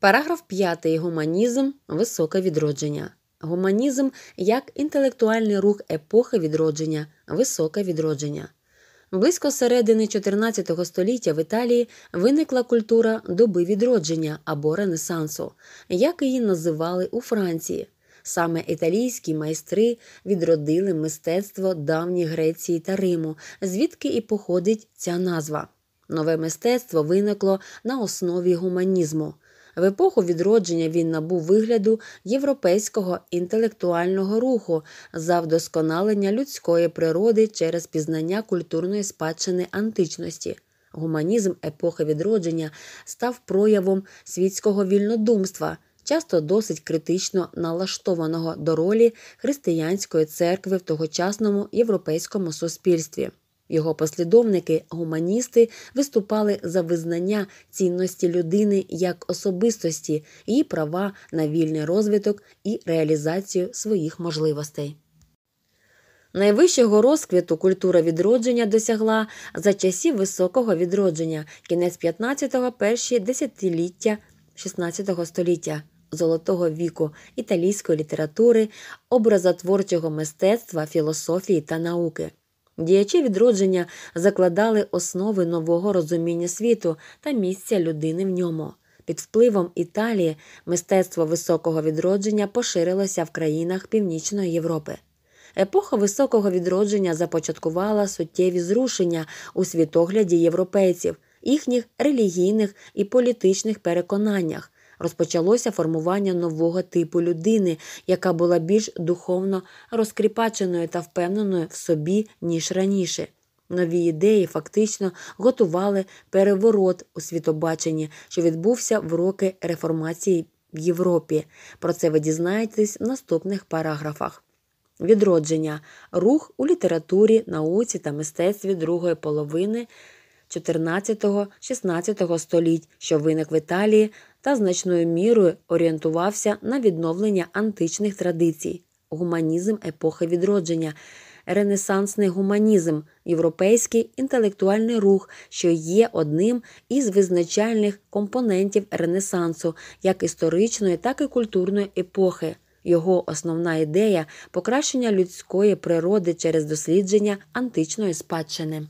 Параграф 5. Гуманізм високе відродження. Гуманізм як інтелектуальний рух епохи відродження, високе відродження. Близько середини 14 століття в Італії виникла культура доби відродження або Ренесансу, як її називали у Франції. Саме італійські майстри відродили мистецтво давньої Греції та Риму, звідки і походить ця назва. Нове мистецтво виникло на основі гуманізму. В епоху відродження він набув вигляду європейського інтелектуального руху за вдосконалення людської природи через пізнання культурної спадщини античності. Гуманізм епохи відродження став проявом світського вільнодумства, часто досить критично налаштованого до ролі християнської церкви в тогочасному європейському суспільстві. Його послідовники, гуманісти, виступали за визнання цінності людини як особистості, її права на вільний розвиток і реалізацію своїх можливостей. Найвищого розквіту культура відродження досягла за часів високого відродження кінець 15-го, перші десятиліття 16 століття. Золотого віку італійської літератури, образотворчого мистецтва, філософії та науки. Діячі відродження закладали основи нового розуміння світу та місця людини в ньому. Під впливом Італії мистецтво високого відродження поширилося в країнах Північної Європи. Епоха високого відродження започаткувала суттєві зрушення у світогляді європейців, їхніх релігійних і політичних переконаннях, розпочалося формування нового типу людини, яка була більш духовно розкріпаченою та впевненою в собі, ніж раніше. Нові ідеї фактично готували переворот у світобаченні, що відбувся в роки реформації в Європі. Про це ви дізнаєтесь в наступних параграфах. Відродження рух у літературі, науці та мистецтві другої половини 14-16 століть, що виник в Італії та значною мірою орієнтувався на відновлення античних традицій, гуманізм епохи відродження, ренесансний гуманізм, європейський інтелектуальний рух, що є одним із визначальних компонентів Ренесансу, як історичної, так і культурної епохи. Його основна ідея покращення людської природи через дослідження античної спадщини.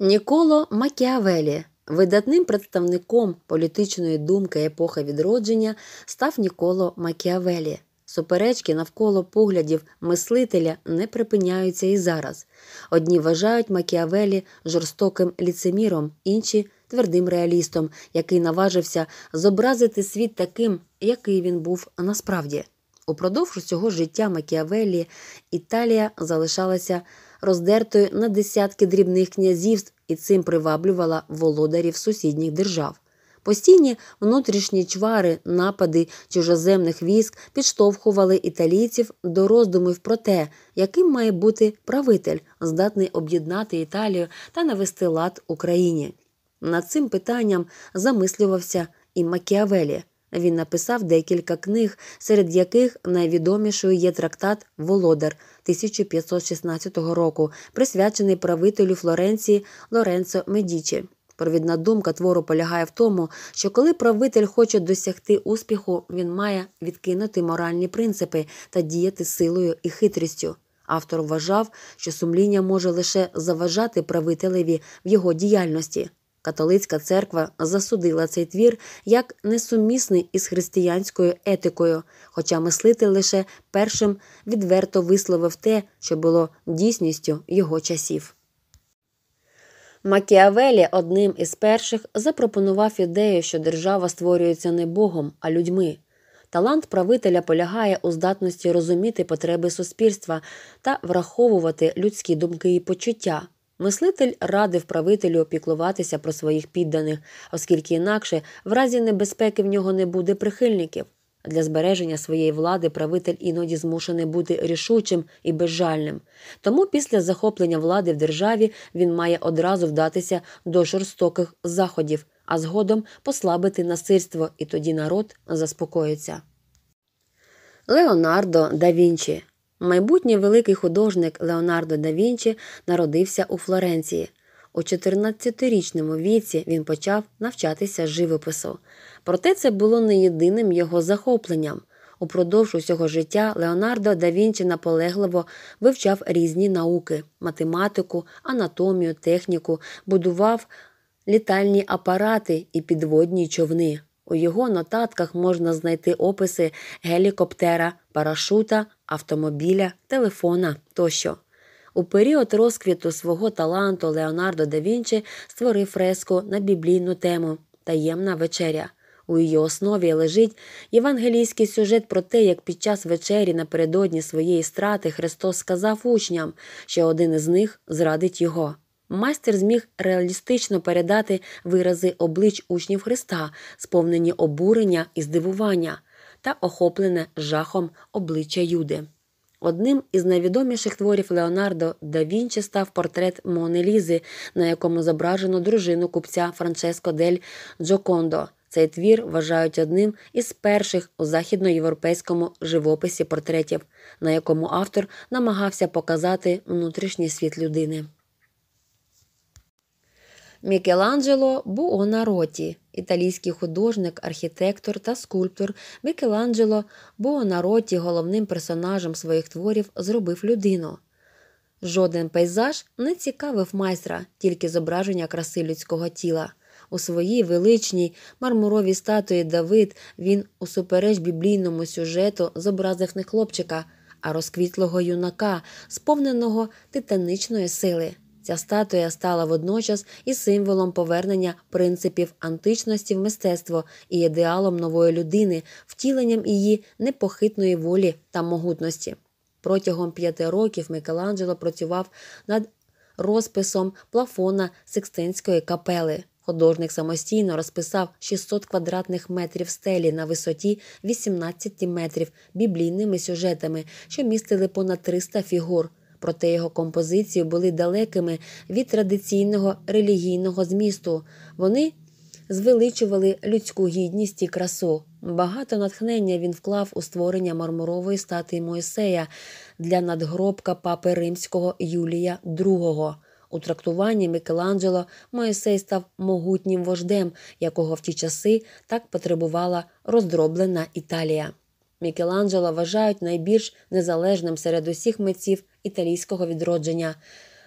Ніколо Макіавелі Видатним представником політичної думки епохи відродження став Ніколо Макіавелі. Суперечки навколо поглядів мислителя не припиняються і зараз. Одні вважають Макіавелі жорстоким ліцеміром, інші твердим реалістом, який наважився зобразити світ таким, який він був насправді. Упродовж усього життя Макіавеллі Італія залишалася роздертою на десятки дрібних князівств і цим приваблювала володарів сусідніх держав. Постійні внутрішні чвари, напади чужоземних військ підштовхували італійців до роздумів про те, яким має бути правитель, здатний об'єднати Італію та навести лад Україні. Над цим питанням замислювався і Макіавелі – він написав декілька книг, серед яких найвідомішою є трактат Володар 1516 року, присвячений правителю Флоренції Лоренцо Медічі. Провідна думка твору полягає в тому, що коли правитель хоче досягти успіху, він має відкинути моральні принципи та діяти силою і хитрістю. Автор вважав, що сумління може лише заважати правителеві в його діяльності. Католицька церква засудила цей твір як несумісний із християнською етикою, хоча мислитель лише першим відверто висловив те, що було дійсністю його часів. Макіавелі одним із перших запропонував ідею, що держава створюється не богом, а людьми. Талант правителя полягає у здатності розуміти потреби суспільства та враховувати людські думки і почуття. Мислитель радив правителю опіклуватися про своїх підданих, оскільки інакше в разі небезпеки в нього не буде прихильників. Для збереження своєї влади правитель іноді змушений бути рішучим і безжальним. Тому після захоплення влади в державі він має одразу вдатися до жорстоких заходів, а згодом послабити насильство, і тоді народ заспокоїться. Леонардо да Вінчі Майбутній великий художник Леонардо да Вінчі народився у Флоренції. У 14-річному віці він почав навчатися живопису. Проте це було не єдиним його захопленням. Упродовж усього життя Леонардо да Вінчі наполегливо вивчав різні науки: математику, анатомію, техніку, будував літальні апарати і підводні човни. У його нотатках можна знайти описи гелікоптера, парашута, автомобіля, телефона тощо. У період розквіту свого таланту Леонардо да Вінчі створив фреску на біблійну тему Таємна вечеря. У її основі лежить євангелійський сюжет про те, як під час вечері напередодні своєї страти Христос сказав учням, що один із них зрадить його. Майстер зміг реалістично передати вирази облич учнів Христа, сповнені обурення і здивування та охоплене жахом обличчя Юди. Одним із найвідоміших творів Леонардо да Вінчі став портрет Мони Лізи, на якому зображено дружину купця Франческо дель Джокондо. Цей твір вважають одним із перших у західноєвропейському живописі портретів, на якому автор намагався показати внутрішній світ людини. Мікеланджело Буонароті, італійський художник, архітектор та скульптор Мікеланджело Буонароті головним персонажем своїх творів зробив людину. Жоден пейзаж не цікавив майстра, тільки зображення краси людського тіла. У своїй величній мармуровій статуї Давид він усупереч біблійному сюжету зобразив не хлопчика, а розквітлого юнака, сповненого титанічної сили. Ця статуя стала водночас і символом повернення принципів античності в мистецтво і ідеалом нової людини, втіленням її непохитної волі та могутності. Протягом п'яти років Мікеланджело працював над розписом плафона Секстинської капели. Художник самостійно розписав 600 квадратних метрів стелі на висоті 18 метрів біблійними сюжетами, що містили понад 300 фігур проте його композиції були далекими від традиційного релігійного змісту. Вони звеличували людську гідність і красу. Багато натхнення він вклав у створення мармурової статуї Моїсея для надгробка папи римського Юлія II. У трактуванні Мікеланджело Моїсей став могутнім вождем, якого в ті часи так потребувала роздроблена Італія. Мікеланджело вважають найбільш незалежним серед усіх митців італійського відродження.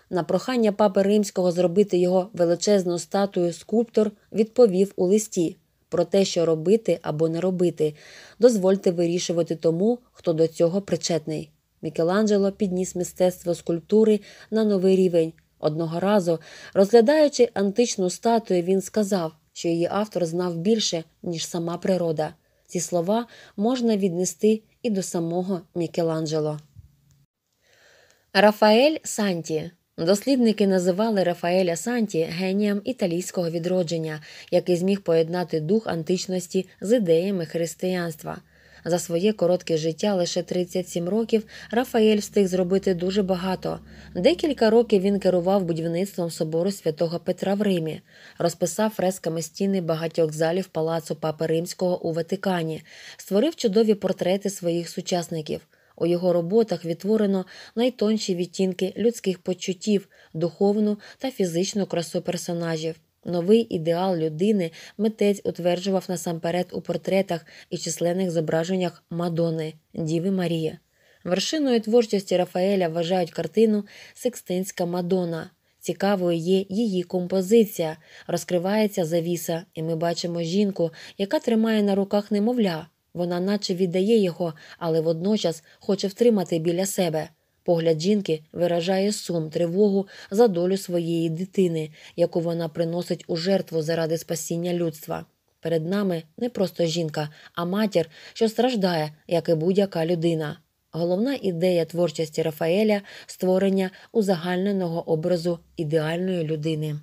На прохання папи римського зробити його величезну статую скульптор відповів у листі про те, що робити або не робити. Дозвольте вирішувати тому, хто до цього причетний. Мікеланджело підніс мистецтво скульптури на новий рівень. Одного разу, розглядаючи античну статую, він сказав, що її автор знав більше, ніж сама природа. Ці слова можна віднести і до самого Мікеланджело. Рафаель Санті. Дослідники називали Рафаеля Санті генієм італійського відродження, який зміг поєднати дух античності з ідеями християнства. За своє коротке життя лише 37 років Рафаель встиг зробити дуже багато. Декілька років він керував будівництвом собору святого Петра в Римі, розписав фресками стіни багатьох залів палацу Папи Римського у Ватикані, створив чудові портрети своїх сучасників. У його роботах відтворено найтонші відтінки людських почуттів, духовну та фізичну красу персонажів. Новий ідеал людини митець утверджував насамперед у портретах і численних зображеннях Мадони, Діви Марія. Вершиною творчості Рафаеля вважають картину Секстинська Мадона. Цікавою є її композиція, розкривається завіса, і ми бачимо жінку, яка тримає на руках немовля. Вона наче віддає його, але водночас хоче втримати біля себе. Погляд жінки виражає сум, тривогу за долю своєї дитини, яку вона приносить у жертву заради спасіння людства. Перед нами не просто жінка, а матір, що страждає, як і будь-яка людина. Головна ідея творчості Рафаеля створення узагальненого образу ідеальної людини.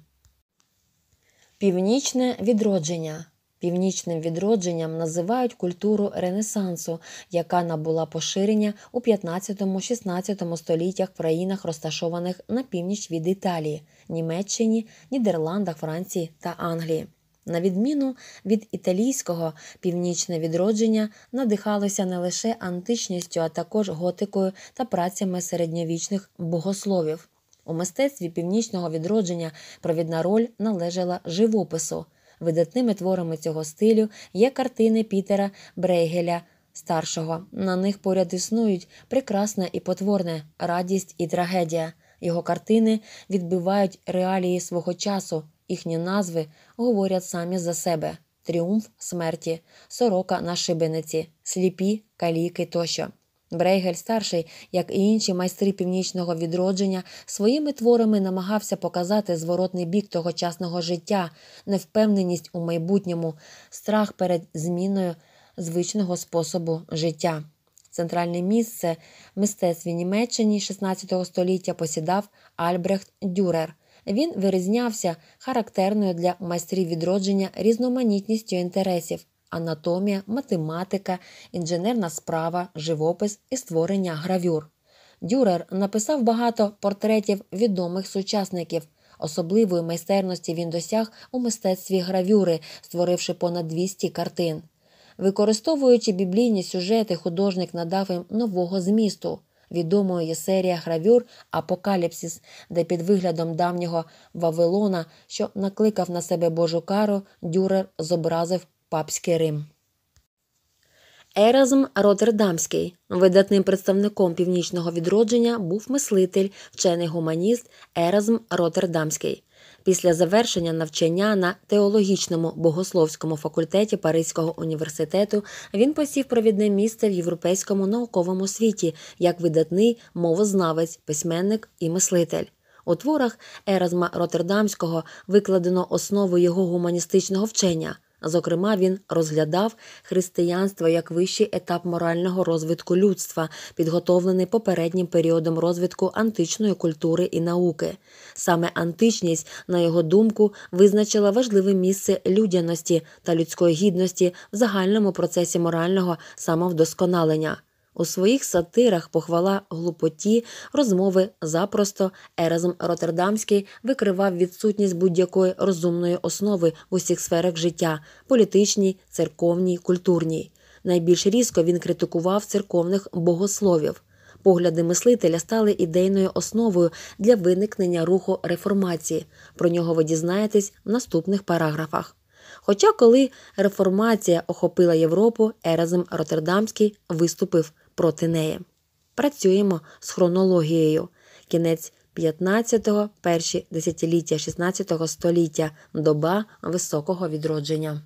Північне відродження. Північним відродженням називають культуру Ренесансу, яка набула поширення у 15-16 століттях в країнах, розташованих на північ від Італії, Німеччині, Нідерландах, Франції та Англії. На відміну від італійського північне відродження надихалося не лише античністю, а також готикою та працями середньовічних богословів. У мистецтві північного відродження провідна роль належала живопису. Видатними творами цього стилю є картини Пітера Брейгеля старшого. На них поряд існують прекрасне і потворне, радість і трагедія. Його картини відбивають реалії свого часу, їхні назви говорять самі за себе: тріумф смерті, сорока на шибениці, сліпі каліки тощо. Брейгель старший, як і інші майстри північного відродження, своїми творами намагався показати зворотний бік тогочасного життя, невпевненість у майбутньому, страх перед зміною звичного способу життя. Центральне місце в мистецтві Німеччині 16 століття посідав Альбрехт Дюрер. Він вирізнявся характерною для майстрів відродження різноманітністю інтересів анатомія, математика, інженерна справа, живопис і створення гравюр. Дюрер написав багато портретів відомих сучасників. Особливої майстерності він досяг у мистецтві гравюри, створивши понад 200 картин. Використовуючи біблійні сюжети, художник надав їм нового змісту. Відомою є серія гравюр Апокаліпсис, де під виглядом давнього Вавилона, що накликав на себе Божу кару, Дюрер зобразив Папський Рим. Еразм Роттердамський, видатним представником північного відродження, був мислитель, вчений гуманіст Еразм Роттердамський. Після завершення навчання на теологічному богословському факультеті Паризького університету він посів провідне місце в європейському науковому світі як видатний мовознавець, письменник і мислитель. У творах Еразма Роттердамського викладено основу його гуманістичного вчення. Зокрема, він розглядав християнство як вищий етап морального розвитку людства, підготовлений попереднім періодом розвитку античної культури і науки. Саме античність, на його думку, визначила важливе місце людяності та людської гідності в загальному процесі морального самовдосконалення. У своїх сатирах похвала глупоті, розмови запросто Еразм Роттердамський викривав відсутність будь-якої розумної основи в усіх сферах життя політичній, церковній, культурній. Найбільш різко він критикував церковних богословів. Погляди мислителя стали ідейною основою для виникнення руху реформації. Про нього ви дізнаєтесь в наступних параграфах. Хоча, коли реформація охопила Європу, Еразм Роттердамський виступив проти неї. Працюємо з хронологією. Кінець 15-го, перші десятиліття 16 століття, доба високого відродження.